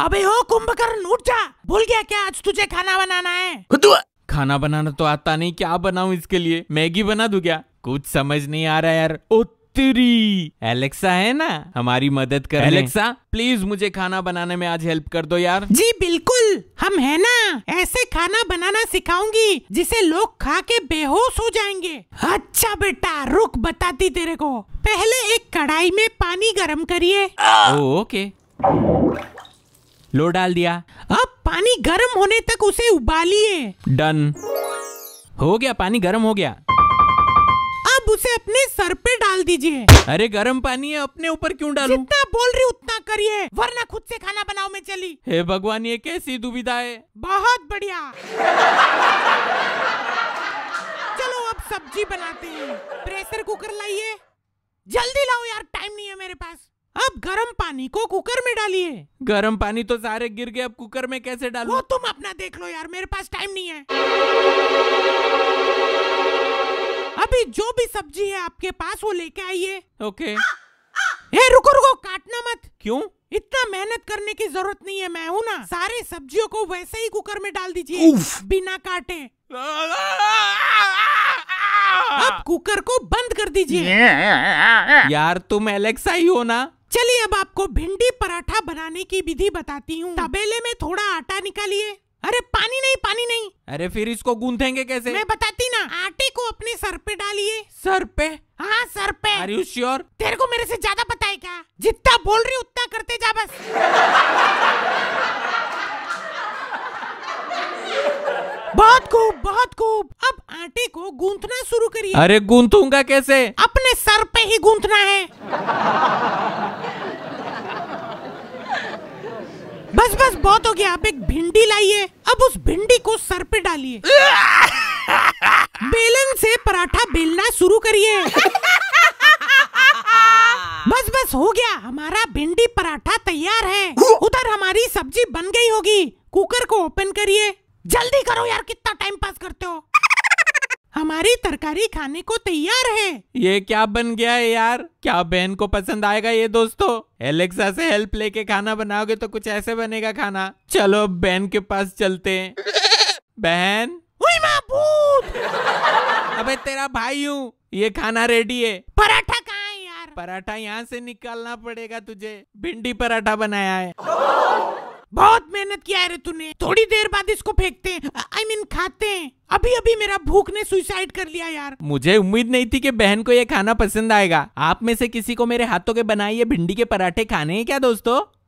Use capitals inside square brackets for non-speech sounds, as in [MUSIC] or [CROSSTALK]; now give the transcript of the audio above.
अबे हो कुंभकर्ण उठ जा भूल गया क्या आज तुझे खाना बनाना है खाना बनाना तो आता नहीं क्या बनाऊ इसके लिए मैगी बना दू क्या कुछ समझ नहीं आ रहा यार तेरी एलेक्सा है ना हमारी मदद कर एलेक्सा प्लीज मुझे खाना बनाने में आज हेल्प कर दो यार जी बिल्कुल हम है ना ऐसे खाना बनाना सिखाऊंगी जिसे लोग खा के बेहोश हो जाएंगे अच्छा बेटा रुक बताती तेरे को पहले एक कढ़ाई में पानी गर्म करिए ओके लो डाल दिया अब पानी गर्म होने तक उसे उबालिए डन हो गया पानी गर्म हो गया अब उसे अपने सर पे डाल दीजिए अरे गर्म पानी है अपने ऊपर क्यों डालूं? जितना बोल रही उतना करिए वरना खुद से खाना बनाओ मैं चली हे भगवान ये कैसी दुविधा है बहुत बढ़िया चलो अब सब्जी बनाते हैं प्रेशर कुकर लाइए जल्दी लाओ यार टाइम नहीं है मेरे पास अब गर्म पानी को कुकर में डालिए गर्म पानी तो सारे गिर गए अब कुकर में कैसे डालो वो तुम अपना देख लो यार मेरे पास टाइम नहीं है अभी जो भी सब्जी है आपके पास वो लेके आइए ओके ए रुको रुको काटना मत क्यों इतना मेहनत करने की जरूरत नहीं है मैं हूँ ना सारे सब्जियों को वैसे ही कुकर में डाल दीजिए बिना काटे [LAUGHS] अब कुकर को बंद कर दीजिए यार तुम एलेक्सा ही हो ना चलिए अब आपको भिंडी पराठा बनाने की विधि बताती हूँ तबेले में थोड़ा आटा निकालिए अरे पानी नहीं पानी नहीं अरे फिर इसको गूंथेंगे कैसे मैं बताती ना आटे को अपने सर पे डालिए सर पे हाँ सर पे अरे श्योर तेरे को मेरे से ज्यादा पता है क्या जितना बोल रही उतना करते जा बस बहुत खूब बहुत खूब अब आटे को गूंथना शुरू करिए अरे गूंथूंगा कैसे अपने सर पे ही गूंथना है आप एक भिंडी लाइए अब उस भिंडी को सर पे डालिए बेलन से पराठा बेलना शुरू करिए बस बस हो गया हमारा भिंडी पराठा तैयार है उधर हमारी सब्जी बन गई होगी कुकर को ओपन करिए जल्दी करो यार कितना टाइम सारी तरकारी खाने को तैयार है ये क्या बन गया है यार क्या बहन को पसंद आएगा ये दोस्तों एलेक्सा से हेल्प लेके खाना बनाओगे तो कुछ ऐसे बनेगा खाना चलो बहन के पास चलते हैं [LAUGHS] बहन अबे तेरा भाई हूँ ये खाना रेडी है पराठा कहाँ है यार पराठा यहाँ से निकालना पड़ेगा तुझे भिंडी पराठा बनाया है बहुत मेहनत किया है तूने थोड़ी देर बाद इसको फेंकते हैं आई मीन खाते हैं अभी अभी मेरा भूख ने सुसाइड कर लिया यार मुझे उम्मीद नहीं थी कि बहन को ये खाना पसंद आएगा आप में से किसी को मेरे हाथों के बनाए ये भिंडी के पराठे खाने हैं क्या दोस्तों